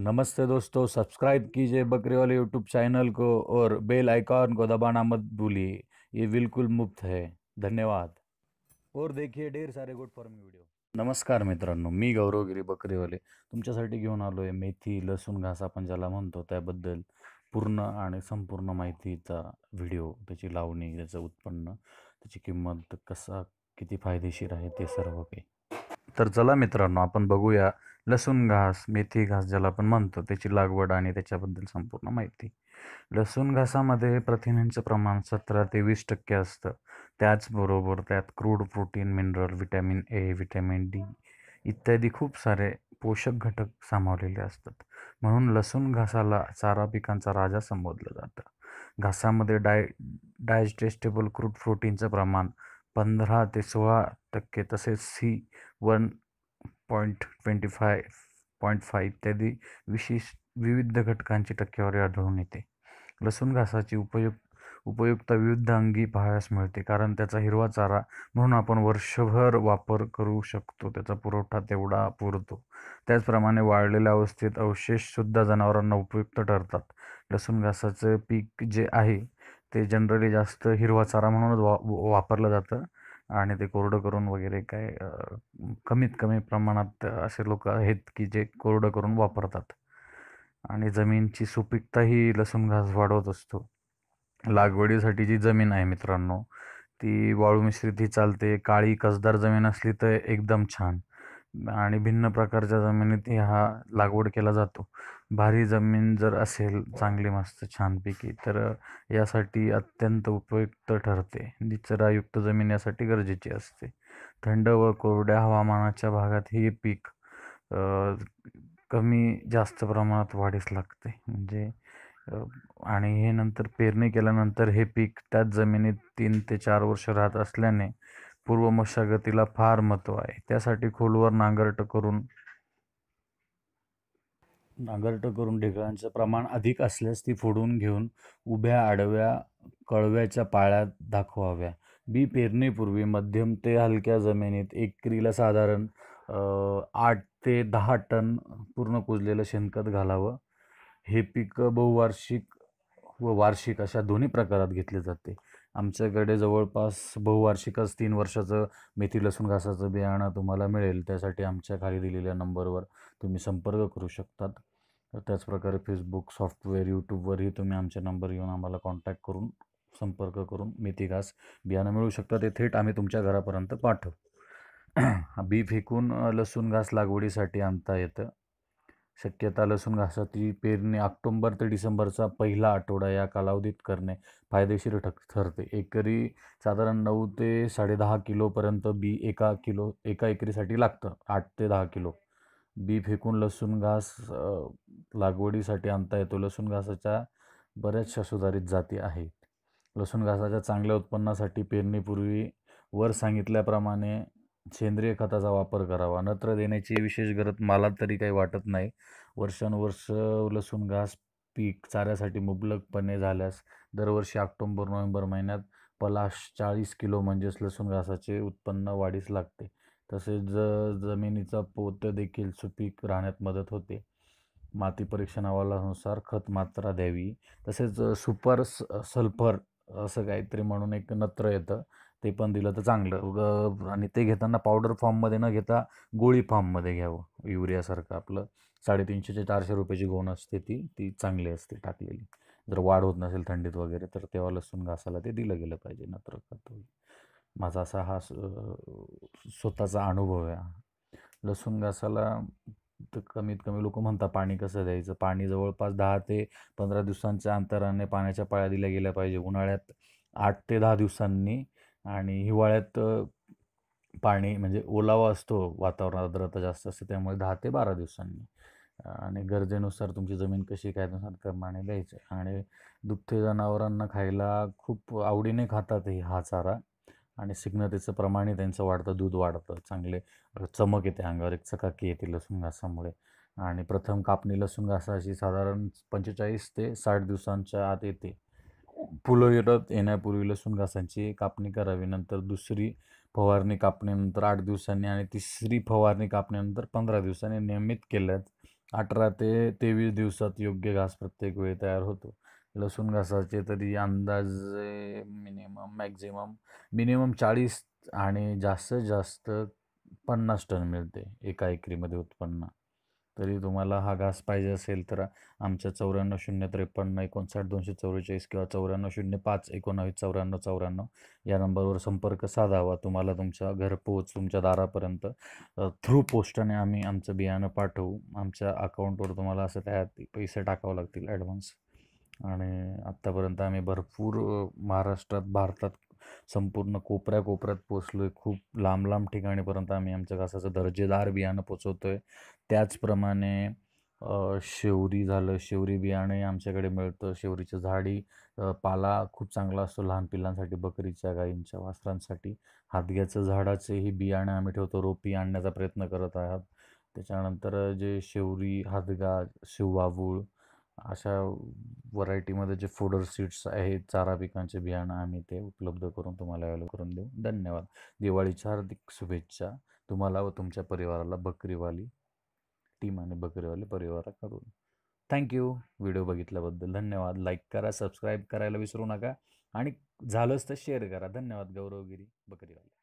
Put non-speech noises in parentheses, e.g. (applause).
नमस्ते दोस्तों सब्सक्राइब कीजिए बकरी वाले यूट्यूब चैनल को और बेल आइकॉन को दबाना मत भूलिए ये बिल्कुल मुफ्त है धन्यवाद और देखिए ढेर सारे गुड फॉर्मिंग व्हिडिओ नमस्कार मित्रांनो मी गौरवगिरी बकरीवाले तुमच्यासाठी घेऊन आलो आहे मेथी लसूण घास आपण ज्याला म्हणतो त्याबद्दल पूर्ण आणि संपूर्ण माहितीचा व्हिडिओ त्याची लावणी त्याचं उत्पन्न त्याची किंमत कसा किती फायदेशीर आहे ते सर्व काही तर चला मित्रांनो आपण बघूया लसूण घास मेथी घास ज्याला आपण म्हणतो त्याची लागवड आणि त्याच्याबद्दल संपूर्ण माहिती लसूण घासामध्ये प्रथिनांचं प्रमाण सतरा ते वीस टक्के असतं त्याचबरोबर त्यात crude protein mineral vitamin A vitamin D इत्यादी खूप सारे पोषक घटक सामावलेले असतात म्हणून लसूण घासाला चारा पिकांचा राजा संबोधलं जातं घासामध्ये डाय डायजेस्टेबल क्रूड प्रोटीनचं प्रमाण पंधरा ते सोळा टक्के तसेच C one point twenty five point five इत्यादी विशेष विविध घटकांची टक्केवारी आढळून येते लसूण घासाची उपयुक्त उपयुक्तता विविध अंगी पाहाव्यास मिळते कारण त्याचा हिरवा चारा म्हणून आपण वर्षभर वापर करू शकतो त्याचा पुरवठा तेवढा पुरतो त्याचप्रमाणे वाळलेल्या अवस्थेत अवशेषसुद्धा जनावरांना उपयुक्त ठरतात लसूण घासाचं पीक जे आहे ते जनरली जास्त हिरवा चारा म्हणूनच वा वापरलं जातं आणि ते कोरडं करून वगैरे काय कमीत कमी प्रमाणात असे लोक आहेत की जे कोरडं करून वापरतात आणि जमीनची ही लसूण घास वाढवत असतो लागवडीसाठी जी जमीन आहे मित्रांनो ती वाळू मिश्रित ही चालते काळी कसदार जमीन असली तर एकदम छान आणि भिन्न प्रकारच्या जमिनीत हा लागवड केला जातो भारी जमीन जर असेल चांगली मस्त छानपैकी तर यासाठी अत्यंत उपयुक्त ठरते निचरायुक्त जमीन यासाठी गरजेची असते थंड व कोरड्या हवामानाच्या भागात हे पीक कमी जास्त प्रमाणात वाढीस लागते म्हणजे आणि हे नंतर पेरणी केल्यानंतर हे पीक त्याच जमिनीत तीन ते चार वर्ष राहत असल्याने पूर्व मशागतीला फार महत्व आहे त्यासाठी खोलवर नांगरट करून नांगरट करून ढेकळांचं प्रमाण अधिक असल्यास ती फोडून घेऊन उभ्या आडव्या कळव्याच्या पाळ्यात दाखवाव्या बी पेरणीपूर्वी मध्यम ते हलक्या जमिनीत एकरीला साधारण आठ ते दहा टन पूर्ण कुजलेलं शेणखत घालावं हे पीक बहुवार्षिक व वार्षिक अशा दोन्ही प्रकारात घेतले जाते आमच्याकडे जवळपास बहुवार्षिकच तीन वर्षाचं मेथी लसूण घासाचं बियाणं तुम्हाला मिळेल त्यासाठी आमच्या खाली दिलेल्या नंबरवर तुम्ही संपर्क करू शकतात त्याचप्रकारे फेसबुक सॉफ्टवेअर यूट्यूबवरही तुम्ही आमच्या नंबर घेऊन आम्हाला कॉन्टॅक्ट करून संपर्क करून मेथी घास बियाणं मिळू शकतात ते थेट आम्ही तुमच्या घरापर्यंत पाठवू (clears throat) बी फेकून लसूण घास लागवडीसाठी आणता येतं शक्यता लसूण घासाची पेरणी ऑक्टोंबर ते डिसेंबरचा पहिला आठवडा या कालावधीत करणे फायदेशीर ठक ठरते एकरी साधारण नऊ ते साडेदहा किलोपर्यंत बी एका किलो एका एकरीसाठी लागतं आठ ते दहा किलो बी फेकून लसूण घास लागवडीसाठी आणता येतो लसूण घासाच्या बऱ्याचशा सुधारित जाती आहेत लसूण घासाच्या चांगल्या उत्पन्नासाठी पेरणीपूर्वी वर सांगितल्याप्रमाणे सेंद्रिय खताचा वापर करावा नत्र देण्याची विशेष गरज मला तरी काही वाटत नाही वर्षानुवर्ष लसूण घास पीक चाऱ्यासाठी मुबलकपणे झाल्यास दरवर्षी ऑक्टोंबर नोव्हेंबर महिन्यात पलाश चाळीस किलो म्हणजेच लसूण घासाचे उत्पन्न वाढीस लागते तसेच ज जमिनीचा पोत देखील सुपीक राहण्यात मदत होते माती परीक्षण अहवालानुसार खत मात्रा द्यावी तसेच सुपर सल्फर असं काहीतरी म्हणून एक नत्र येतं ते पण दिलं तर चांगलं आणि ते घेताना पावडर फॉर्ममध्ये न घेता गोळी फॉर्ममध्ये घ्यावं युरियासारखं आपलं साडेतीनशे ते चारशे रुपयाची गोण असते ती ती चांगली असते टाकलेली जर वाढ होत नसेल थंडीत वगैरे तर तेव्हा लसूण घासाला ते दिलं गेलं पाहिजे नत्र माझा असा हा स्वतःचा अनुभव आहे लसूण घासाला तर कमीत कमी लोक म्हणतात पाणी कसं द्यायचं पाणी जवळपास दहा ते पंधरा दिवसांच्या अंतराने पाण्याच्या पाळ्या दिल्या गेल्या पाहिजे उन्हाळ्यात आठ ते दहा दिवसांनी आणि हिवाळ्यात पाणी म्हणजे ओलावा असतो वातावरण आर्द्रता जास्त असते त्यामुळे दहा ते बारा दिवसांनी आणि गरजेनुसार तुमची जमीन कशी काय प्रमाणे द्यायचे आणि दुभते जनावरांना खायला खूप आवडीने खातात ही हा चारा आणि सिग्नतेचं प्रमाणही त्यांचं वाढतं दूध वाढतं चांगले चमक येते अंगावर एक चकाकी येते लसूण घासामुळे आणि प्रथम कापणी लसूण घासाची साधारण पंचेचाळीस ते साठ दिवसांच्या आत येते फुलं येतात येण्यापूर्वी लसूण घासांची कापणी करावी नंतर दुसरी फवारणी कापणीनंतर आठ दिवसांनी आणि तिसरी फवारणी कापणीनंतर पंधरा दिवसांनी नियमित केल्यात अठरा ते तेवीस दिवसात योग्य घास प्रत्येक वेळी तयार होतो लसूण घासाचे तरी अंदाजे मिनिमम मॅक्झिमम मिनिमम चाळीस आणि जास्तीत जास्त पन्नास टन मिळते एका एकरीमध्ये उत्पन्न तरी तुम्हाला हा घास पाहिजे असेल तर आमच्या चौऱ्याण्णव शून्य त्रेपन्न एकोणसाठ दोनशे चौवेचाळीस किंवा चौऱ्याण्णव शून्य पाच एकोणावीस चौऱ्याण्णव चौऱ्याण्णव या नंबरवर संपर्क साधावा तुम्हाला तुमच्या घरपोच तुमच्या दारापर्यंत थ्रू पोस्टाने आम्ही आमचं बियाणं पाठवू आमच्या अकाउंटवर तुम्हाला असं त्यात पैसे टाकावं लागतील ॲडव्हान्स आणि आत्तापर्यंत आम्ही भरपूर महाराष्ट्रात भारतात संपूर्ण कोपऱ्या कोपऱ्यात पोचलो आहे खूप लांब लांब ठिकाणीपर्यंत आम्ही आमच्या घासाचं दर्जेदार बियाणं पोचवतो आहे त्याचप्रमाणे शेवरी झालं शेवरी बियाणे आमच्याकडे मिळतं शेवरीचं झाडी पाला खूप चांगला असतो लहान पिल्लांसाठी बकरीच्या गाईंच्या वासरांसाठी हातग्याचं झाडाचेही बियाणे आम्ही ठेवतो रोपी आणण्याचा प्रयत्न करत आहात त्याच्यानंतर जे शेवरी हातगा शिवावूळ अशा व्हरायटीमध्ये जे फोडर सीड्स आहेत चारा पिकांचे बियाणं आम्ही ते उपलब्ध करून तुम्हाला अवेलेबल करून देऊ धन्यवाद दिवाळीच्या हार्दिक शुभेच्छा तुम्हाला व तुमच्या परिवाराला बकरीवाली टीम आणि बकरीवाली परिवाराकडून थँक्यू व्हिडिओ बघितल्याबद्दल धन्यवाद लाईक करा सबस्क्राईब करायला विसरू नका आणि झालंच तर शेअर करा धन्यवाद गौरवगिरी बकरीवाली